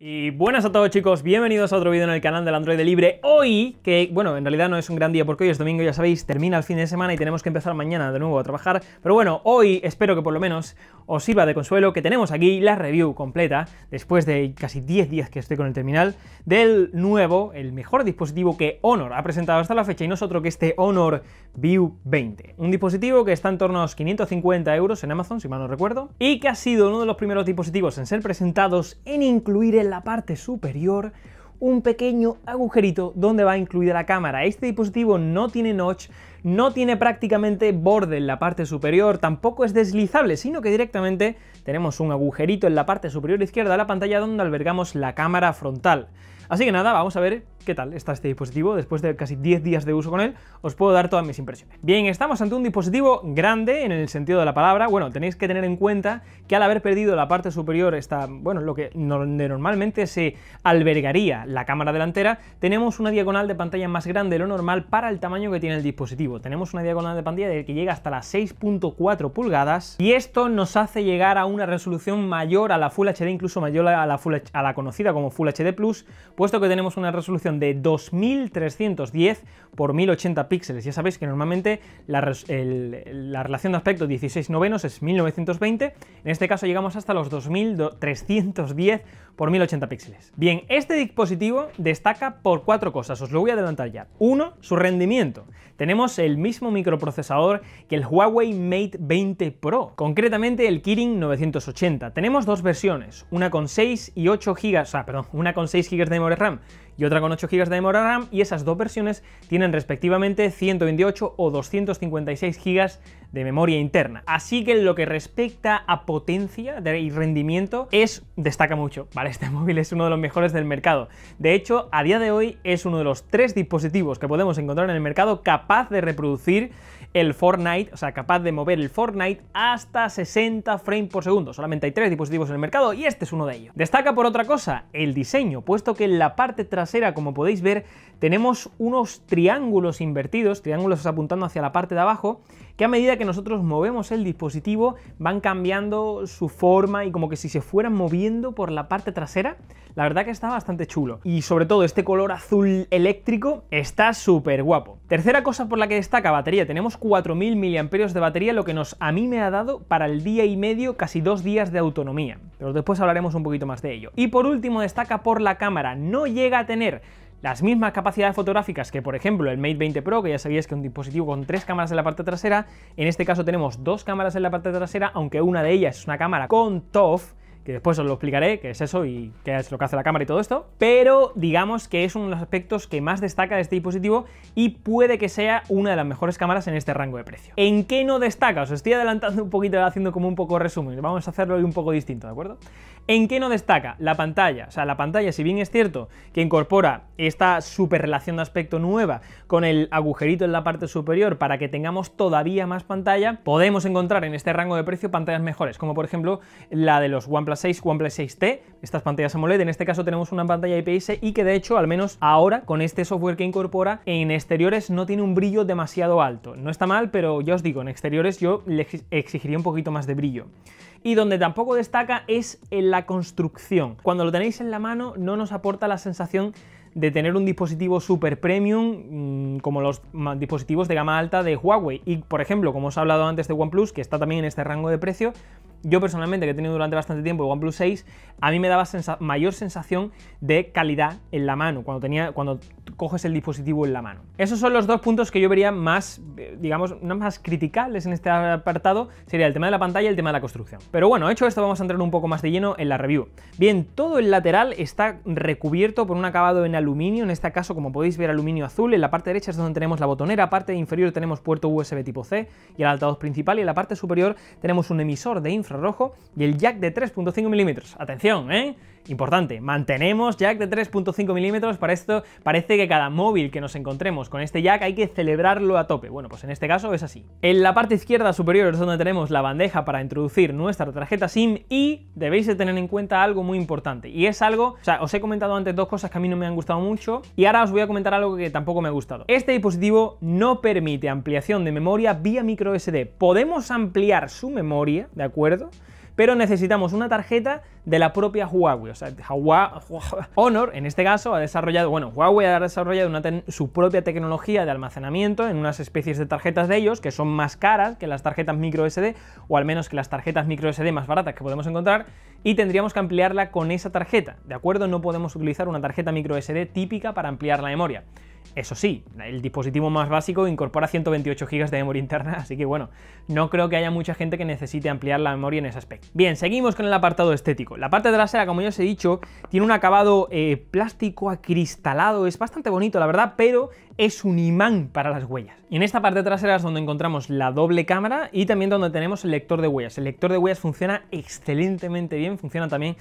Y buenas a todos chicos, bienvenidos a otro vídeo en el canal del Android Libre Hoy, que bueno, en realidad no es un gran día porque hoy es domingo, ya sabéis, termina el fin de semana y tenemos que empezar mañana de nuevo a trabajar Pero bueno, hoy espero que por lo menos os sirva de consuelo que tenemos aquí la review completa Después de casi 10 días que estoy con el terminal Del nuevo, el mejor dispositivo que Honor ha presentado hasta la fecha y no es otro que este Honor View 20 Un dispositivo que está en torno a los 550 euros en Amazon, si mal no recuerdo Y que ha sido uno de los primeros dispositivos en ser presentados en incluir el la parte superior un pequeño agujerito donde va incluida la cámara. Este dispositivo no tiene notch, no tiene prácticamente borde en la parte superior, tampoco es deslizable, sino que directamente tenemos un agujerito en la parte superior izquierda de la pantalla donde albergamos la cámara frontal. Así que nada, vamos a ver qué tal está este dispositivo. Después de casi 10 días de uso con él, os puedo dar todas mis impresiones. Bien, estamos ante un dispositivo grande en el sentido de la palabra. Bueno, tenéis que tener en cuenta que al haber perdido la parte superior, está, bueno, lo que normalmente se albergaría la cámara delantera, tenemos una diagonal de pantalla más grande de lo normal para el tamaño que tiene el dispositivo. Tenemos una diagonal de pantalla que llega hasta las 6.4 pulgadas y esto nos hace llegar a una resolución mayor a la Full HD, incluso mayor a la, Full, a la conocida como Full HD Plus, puesto que tenemos una resolución de 2310 por 1080 píxeles. Ya sabéis que normalmente la, relación de aspecto 16 novenos es 1920, en este caso llegamos hasta los 2310 por 1080 píxeles. Bien, este dispositivo destaca por cuatro cosas, os lo voy a adelantar ya. Uno, su rendimiento tenemos el mismo microprocesador que el Huawei Mate 20 Pro, concretamente el Kirin 980. Tenemos dos versiones, una con 6 y 8 GB, o sea, perdón, una con 6 GB de memoria RAM y otra con 8 GB de memoria RAM y esas dos versiones tienen respectivamente 128 o 256 GB de memoria interna. Así que en lo que respecta a potencia y rendimiento es destaca mucho, ¿vale? Este móvil es uno de los mejores del mercado. De hecho, a día de hoy es uno de los tres dispositivos que podemos encontrar en el mercado capaz capaz de reproducir el Fortnite, o sea, capaz de mover el Fortnite hasta 60 frames por segundo. Solamente hay tres dispositivos en el mercado y este es uno de ellos. Destaca por otra cosa el diseño, puesto que en la parte trasera, como podéis ver, tenemos unos triángulos invertidos, triángulos apuntando hacia la parte de abajo, que a medida que nosotros movemos el dispositivo van cambiando su forma y como que si se fueran moviendo por la parte trasera, la verdad que está bastante chulo. Y sobre todo este color azul eléctrico está súper guapo. Tercera cosa por la que destaca batería, tenemos 4000 mAh de batería, lo que nos a mí me ha dado para el día y medio, casi dos días de autonomía. Pero después hablaremos un poquito más de ello. Y por último destaca por la cámara, no llega a tener las mismas capacidades fotográficas que por ejemplo el Mate 20 Pro, que ya sabíais que es un dispositivo con tres cámaras en la parte trasera, en este caso tenemos dos cámaras en la parte trasera, aunque una de ellas es una cámara con TOF, que después os lo explicaré, qué es eso y qué es lo que hace la cámara y todo esto, pero digamos que es uno de los aspectos que más destaca de este dispositivo y puede que sea una de las mejores cámaras en este rango de precio. ¿En qué no destaca? Os estoy adelantando un poquito, haciendo como un poco resumen, vamos a hacerlo hoy un poco distinto, ¿de acuerdo? ¿En qué no destaca? La pantalla. O sea, la pantalla, si bien es cierto que incorpora esta relación de aspecto nueva con el agujerito en la parte superior para que tengamos todavía más pantalla, podemos encontrar en este rango de precio pantallas mejores, como por ejemplo la de los OnePlus 6, OnePlus 6T, estas pantallas AMOLED. En este caso tenemos una pantalla IPS y que de hecho, al menos ahora, con este software que incorpora, en exteriores no tiene un brillo demasiado alto. No está mal, pero ya os digo, en exteriores yo le exigiría un poquito más de brillo. Y donde tampoco destaca es en la construcción. Cuando lo tenéis en la mano no nos aporta la sensación de tener un dispositivo super premium mm, como los dispositivos de gama alta de Huawei. Y por ejemplo, como os he hablado antes de OnePlus, que está también en este rango de precio, yo personalmente, que he tenido durante bastante tiempo el OnePlus 6, a mí me daba mayor sensación de calidad en la mano, cuando, tenía, cuando coges el dispositivo en la mano. Esos son los dos puntos que yo vería más, eh, digamos, no más criticables en este apartado, sería el tema de la pantalla y el tema de la construcción. Pero bueno, hecho esto, vamos a entrar un poco más de lleno en la review. Bien, todo el lateral está recubierto por un acabado en aluminio, en este caso, como podéis ver, aluminio azul. En la parte derecha es donde tenemos la botonera, parte inferior tenemos puerto USB tipo C y el altavoz principal, y en la parte superior tenemos un emisor de infra rojo y el jack de 3.5 milímetros. Atención, ¿eh? Importante, mantenemos jack de 3.5 milímetros, para esto parece que cada móvil que nos encontremos con este jack hay que celebrarlo a tope. Bueno, pues en este caso es así. En la parte izquierda superior es donde tenemos la bandeja para introducir nuestra tarjeta SIM y debéis de tener en cuenta algo muy importante. Y es algo, o sea, os he comentado antes dos cosas que a mí no me han gustado mucho y ahora os voy a comentar algo que tampoco me ha gustado. Este dispositivo no permite ampliación de memoria vía micro SD. Podemos ampliar su memoria, ¿de acuerdo? pero necesitamos una tarjeta de la propia Huawei. O sea, Huawei, Honor, en este caso, ha desarrollado, bueno, Huawei ha desarrollado su propia tecnología de almacenamiento en unas especies de tarjetas de ellos que son más caras que las tarjetas micro SD, o al menos que las tarjetas micro SD más baratas que podemos encontrar, y tendríamos que ampliarla con esa tarjeta, ¿de acuerdo? No podemos utilizar una tarjeta micro SD típica para ampliar la memoria. Eso sí, el dispositivo más básico incorpora 128 GB de memoria interna, así que bueno, no creo que haya mucha gente que necesite ampliar la memoria en ese aspecto. Bien, seguimos con el apartado estético. La parte trasera, como ya os he dicho, tiene un acabado eh, plástico acristalado, es bastante bonito la verdad, pero es un imán para las huellas. Y en esta parte trasera es donde encontramos la doble cámara y también donde tenemos el lector de huellas. El lector de huellas funciona excelentemente bien, funciona también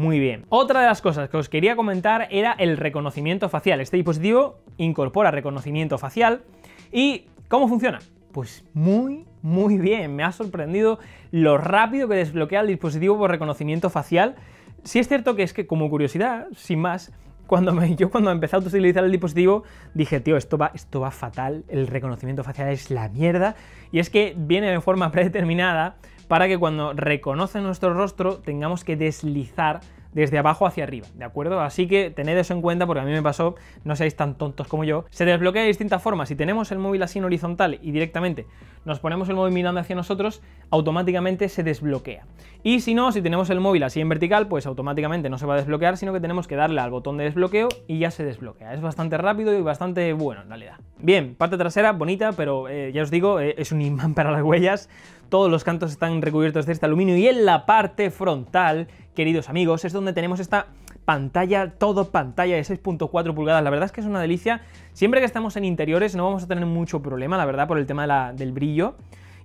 muy bien. Otra de las cosas que os quería comentar era el reconocimiento facial. Este dispositivo incorpora reconocimiento facial y ¿cómo funciona? Pues muy, muy bien. Me ha sorprendido lo rápido que desbloquea el dispositivo por reconocimiento facial. Si es cierto que es que, como curiosidad, sin más, yo cuando empecé a utilizar el dispositivo dije, tío, esto va, esto va fatal, el reconocimiento facial es la mierda, y es que viene de forma predeterminada para que cuando reconoce nuestro rostro tengamos que deslizar desde abajo hacia arriba, ¿de acuerdo? Así que tened eso en cuenta porque a mí me pasó, no seáis tan tontos como yo. Se desbloquea de distintas formas. Si tenemos el móvil así en horizontal y directamente nos ponemos el móvil mirando hacia nosotros, automáticamente se desbloquea. Y si no, si tenemos el móvil así en vertical, pues automáticamente no se va a desbloquear, sino que tenemos que darle al botón de desbloqueo y ya se desbloquea. Es bastante rápido y bastante bueno en realidad. Bien, parte trasera, bonita, pero eh, ya os digo, eh, es un imán para las huellas. Todos los cantos están recubiertos de este aluminio y en la parte frontal queridos amigos, es donde tenemos esta pantalla, todo pantalla de 6.4 pulgadas. La verdad es que es una delicia. Siempre que estamos en interiores no vamos a tener mucho problema, la verdad, por el tema la, del brillo.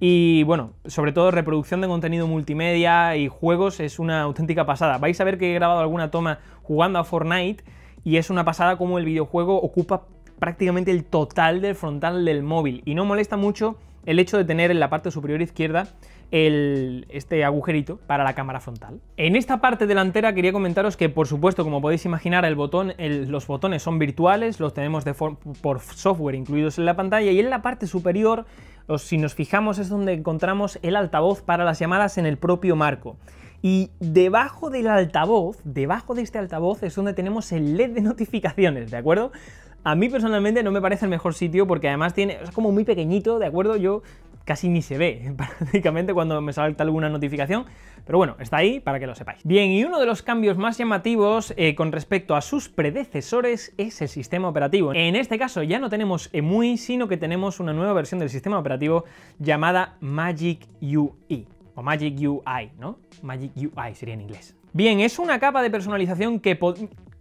Y bueno, sobre todo reproducción de contenido multimedia y juegos es una auténtica pasada. Vais a ver que he grabado alguna toma jugando a Fortnite y es una pasada como el videojuego ocupa prácticamente el total del frontal del móvil y no molesta mucho el hecho de tener en la parte superior izquierda este agujerito para la cámara frontal. En esta parte delantera quería comentaros que, por supuesto, como podéis imaginar, los botones son virtuales, los tenemos de por software incluidos en la pantalla y en la parte superior, si nos fijamos, es donde encontramos el altavoz para las llamadas en el propio marco. Y debajo del altavoz, debajo de este altavoz, es donde tenemos el LED de notificaciones, ¿de acuerdo? A mí personalmente no me parece el mejor sitio porque además tiene, es como muy pequeñito, ¿de acuerdo? Yo casi ni se ve prácticamente cuando me salta alguna notificación, pero bueno, está ahí para que lo sepáis. Bien, y uno de los cambios más llamativos eh, con respecto a sus predecesores es el sistema operativo. En este caso ya no tenemos EMUI, sino que tenemos una nueva versión del sistema operativo llamada Magic UI, o Magic UI, ¿no? Magic UI sería en inglés. Bien, es una capa de personalización que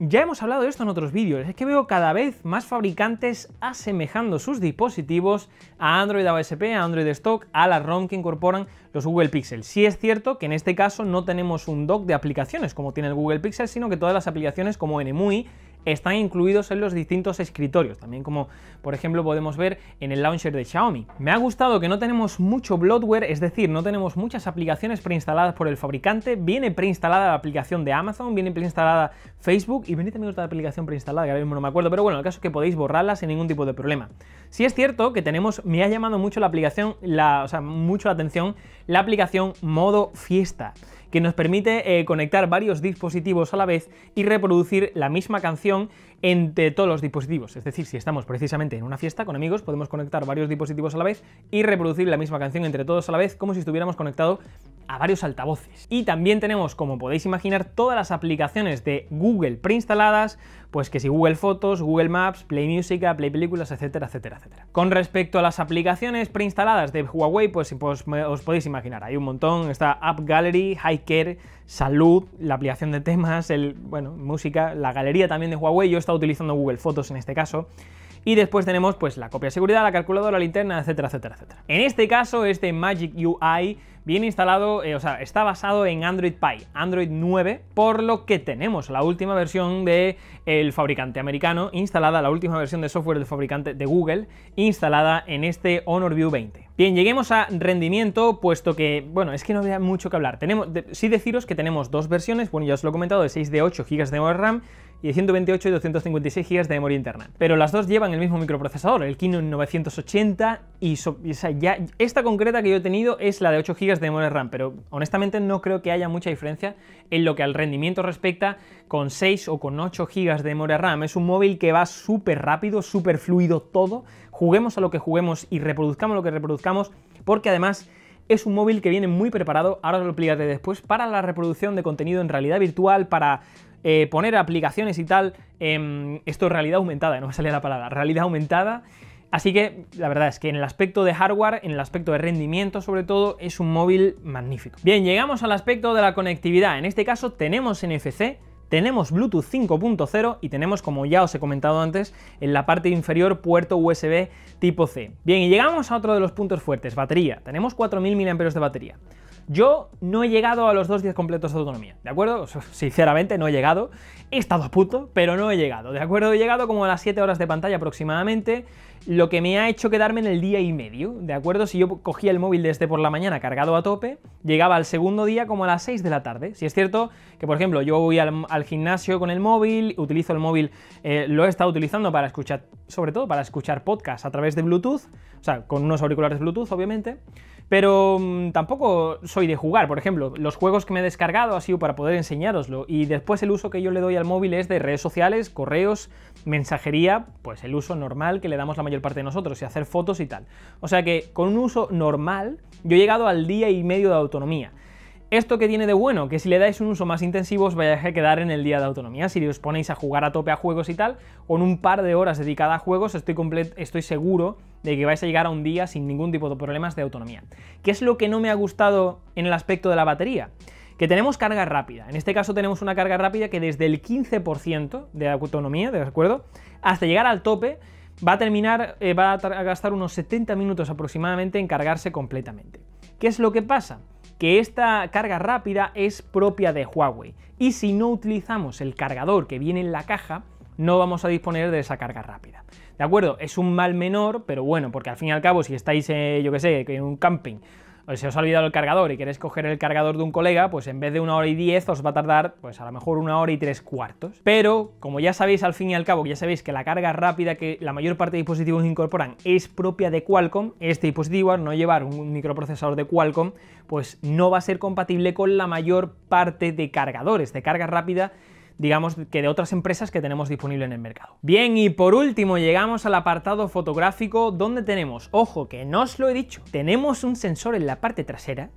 ya hemos hablado de esto en otros vídeos, es que veo cada vez más fabricantes asemejando sus dispositivos a Android OSP, a Android Stock, a la ROM que incorporan los Google Pixel. Sí es cierto que en este caso no tenemos un dock de aplicaciones como tiene el Google Pixel, sino que todas las aplicaciones como NMUI están incluidos en los distintos escritorios, también como por ejemplo podemos ver en el launcher de Xiaomi. Me ha gustado que no tenemos mucho bloatware, es decir, no tenemos muchas aplicaciones preinstaladas por el fabricante, viene preinstalada la aplicación de Amazon, viene preinstalada Facebook y viene también otra aplicación preinstalada que ahora mismo no me acuerdo, pero bueno, el caso es que podéis borrarla sin ningún tipo de problema. Si es cierto que tenemos, me ha llamado mucho la aplicación, la, o sea, mucho la atención la aplicación modo fiesta que nos permite eh, conectar varios dispositivos a la vez y reproducir la misma canción entre todos los dispositivos. Es decir, si estamos precisamente en una fiesta con amigos, podemos conectar varios dispositivos a la vez y reproducir la misma canción entre todos a la vez como si estuviéramos conectado a varios altavoces. Y también tenemos, como podéis imaginar, todas las aplicaciones de Google preinstaladas, pues que si Google Fotos, Google Maps, Play Music, Play Películas, etcétera, etcétera, etcétera. Con respecto a las aplicaciones preinstaladas de Huawei, pues, pues os podéis imaginar, hay un montón, está App Gallery, Care salud, la aplicación de temas, el, bueno, música, la galería también de Huawei. Yo he estado utilizando Google Fotos en este caso y después tenemos pues la copia de seguridad, la calculadora, la linterna, etcétera, etcétera, etcétera. En este caso, este Magic UI viene instalado, eh, o sea, está basado en Android Pie, Android 9, por lo que tenemos la última versión del el fabricante americano instalada, la última versión de software del fabricante de Google instalada en este Honor View 20. Bien, lleguemos a rendimiento, puesto que, bueno, es que no había mucho que hablar. Tenemos, sí deciros que tenemos dos versiones, bueno, ya os lo he comentado, de 6 de 8 GB de RAM, y 128 y 256 GB de memoria interna. Pero las dos llevan el mismo microprocesador, el Kino 980 y, esta concreta que yo he tenido es la de 8 GB de memoria RAM, pero honestamente no creo que haya mucha diferencia en lo que al rendimiento respecta con 6 o con 8 GB de memoria RAM. Es un móvil que va súper rápido, súper fluido todo, juguemos a lo que juguemos y reproduzcamos lo que reproduzcamos, porque además es un móvil que viene muy preparado, ahora lo explicaré después, para la reproducción de contenido en realidad virtual, para eh, poner aplicaciones y tal, em, esto es realidad aumentada, no me sale la palabra, realidad aumentada. Así que la verdad es que en el aspecto de hardware, en el aspecto de rendimiento sobre todo, es un móvil magnífico. Bien, llegamos al aspecto de la conectividad. En este caso tenemos NFC, tenemos Bluetooth 5.0 y tenemos, como ya os he comentado antes, en la parte inferior puerto USB tipo C. Bien, y llegamos a otro de los puntos fuertes, batería. Tenemos 4.000 mAh de batería. Yo no he llegado a los dos días completos de autonomía, ¿de acuerdo? Sinceramente no he llegado, he estado a punto, pero no he llegado, ¿de acuerdo? He llegado como a las 7 horas de pantalla aproximadamente, lo que me ha hecho quedarme en el día y medio, ¿de acuerdo? Si yo cogía el móvil desde por la mañana cargado a tope, llegaba al segundo día como a las 6 de la tarde. Si es cierto que, por ejemplo, yo voy al, gimnasio con el móvil, utilizo el móvil, eh, lo he estado utilizando para escuchar, sobre todo para escuchar podcasts a través de Bluetooth, o sea, con unos auriculares Bluetooth, obviamente, pero mm, tampoco soy de jugar, por ejemplo, los juegos que me he descargado ha sido para poder enseñároslo y después el uso que yo le doy al móvil es de redes sociales, correos, mensajería, pues el uso normal que le damos la mayor parte de nosotros y hacer fotos y tal. O sea que con un uso normal yo he llegado al día y medio de autonomía. ¿Esto que tiene de bueno? Que si le dais un uso más intensivo os vais a quedar en el día de autonomía. Si os ponéis a jugar a tope a juegos y tal, en un par de horas dedicadas a juegos estoy, seguro de que vais a llegar a un día sin ningún tipo de problemas de autonomía. ¿Qué es lo que no me ha gustado en el aspecto de la batería? que tenemos carga rápida. En este caso tenemos una carga rápida que desde el 15% de autonomía, ¿de acuerdo? Hasta llegar al tope va a terminar, eh, va a gastar unos 70 minutos aproximadamente en cargarse completamente. ¿Qué es lo que pasa? que esta carga rápida es propia de Huawei y si no utilizamos el cargador que viene en la caja, no vamos a disponer de esa carga rápida. ¿De acuerdo? Es un mal menor, pero bueno, porque al fin y al cabo si estáis, eh, yo que sé, en un camping pues si os ha olvidado el cargador y queréis coger el cargador de un colega, pues en vez de una hora y diez os va a tardar, pues a lo mejor una hora y tres cuartos. Pero, como ya sabéis al fin y al cabo, ya sabéis que la carga rápida que la mayor parte de dispositivos incorporan es propia de Qualcomm, este dispositivo, al no llevar un microprocesador de Qualcomm, pues no va a ser compatible con la mayor parte de cargadores, de carga rápida digamos, que de otras empresas que tenemos disponible en el mercado. Bien, y por último llegamos al apartado fotográfico donde tenemos, ojo, que no os lo he dicho, tenemos un sensor en la parte trasera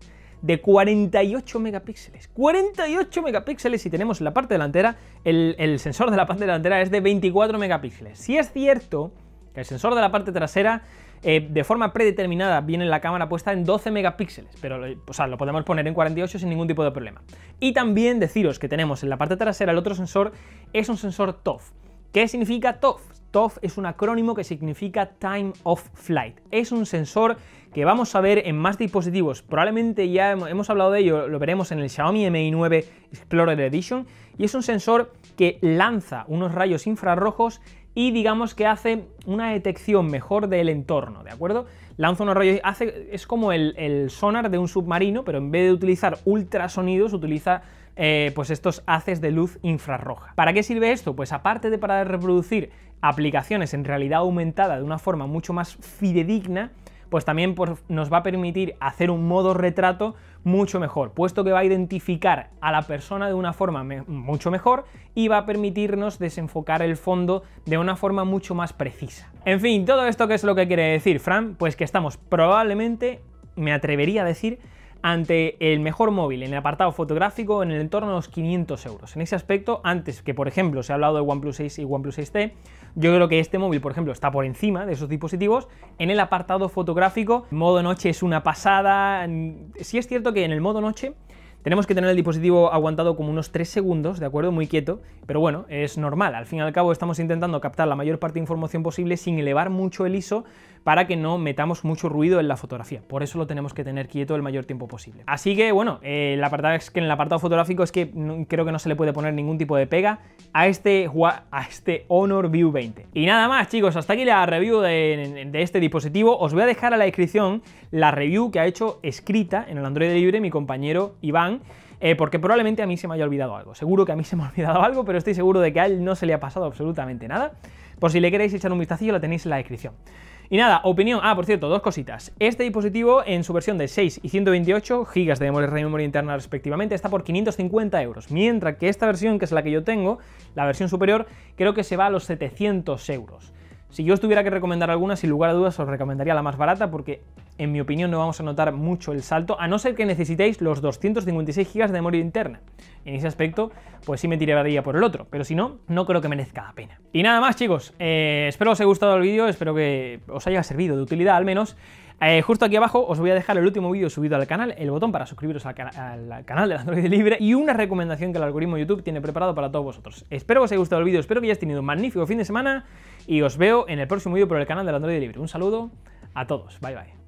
de 48 megapíxeles. 48 megapíxeles y tenemos en la parte delantera, el, el, sensor de la parte delantera es de 24 megapíxeles. Si es cierto que el sensor de la parte trasera eh, de forma predeterminada viene la cámara puesta en 12 megapíxeles, pero lo podemos poner en 48 sin ningún tipo de problema. Y también deciros que tenemos en la parte trasera el otro sensor, es un sensor TOF. ¿Qué significa TOF? TOF es un acrónimo que significa Time of Flight. Es un sensor que vamos a ver en más dispositivos. Probablemente ya hemos hablado de ello, lo veremos en el Xiaomi Mi 9 Explorer Edition. Y es un sensor que lanza unos rayos infrarrojos y digamos que hace una detección mejor del entorno, ¿de acuerdo? Lanza unos rayos, es como el, sonar de un submarino, pero en vez de utilizar ultrasonidos, utiliza eh, pues estos haces de luz infrarroja. ¿Para qué sirve esto? Pues aparte de para reproducir aplicaciones en realidad aumentada de una forma mucho más fidedigna, pues también pues, nos va a permitir hacer un modo retrato mucho mejor, puesto que va a identificar a la persona de una forma mucho mejor y va a permitirnos desenfocar el fondo de una forma mucho más precisa. En fin, todo esto que es lo que quiere decir Fran, pues que estamos probablemente, me atrevería a decir, ante el mejor móvil en el apartado fotográfico en el entorno de los 500 euros. En ese aspecto, antes que por ejemplo se ha hablado de OnePlus 6 y OnePlus 6T, yo creo que este móvil por ejemplo está por encima de esos dispositivos. En el apartado fotográfico, modo noche es una pasada. Sí es cierto que en el modo noche tenemos que tener el dispositivo aguantado como unos 3 segundos, ¿de acuerdo? Muy quieto, pero bueno, es normal. Al fin y al cabo estamos intentando captar la mayor parte de información posible sin elevar mucho el ISO, para que no metamos mucho ruido en la fotografía. Por eso lo tenemos que tener quieto el mayor tiempo posible. Así que bueno, eh, la es que en el apartado fotográfico es que creo que no se le puede poner ningún tipo de pega a este, este Honor View 20. Y nada más chicos, hasta aquí la review de, este dispositivo. Os voy a dejar a la descripción la review que ha hecho escrita en el Android Libre mi compañero Iván. Eh, porque probablemente a mí se me haya olvidado algo. Seguro que a mí se me ha olvidado algo, pero estoy seguro de que a él no se le ha pasado absolutamente nada. Por si le queréis echar un vistazo, la tenéis en la descripción. Y nada, opinión, ah, por cierto, dos cositas. Este dispositivo en su versión de 6 y 128 GB de memoria, memoria interna respectivamente está por 550 euros, mientras que esta versión, que es la que yo tengo, la versión superior, creo que se va a los 700 euros. Si yo os tuviera que recomendar alguna, sin lugar a dudas os recomendaría la más barata porque en mi opinión no vamos a notar mucho el salto, a no ser que necesitéis los 256 GB de memoria interna. En ese aspecto, pues sí me tiraría por el otro, pero si no, no creo que merezca la pena. Y nada más chicos, eh, espero os haya gustado el vídeo, espero que os haya servido de utilidad al menos. Eh, justo aquí abajo os voy a dejar el último vídeo subido al canal, el botón para suscribiros al, canal de Android Libre y una recomendación que el algoritmo YouTube tiene preparado para todos vosotros. Espero que os haya gustado el vídeo, espero que hayáis tenido un magnífico fin de semana y os veo en el próximo vídeo por el canal de Android Libre. Un saludo a todos, bye bye.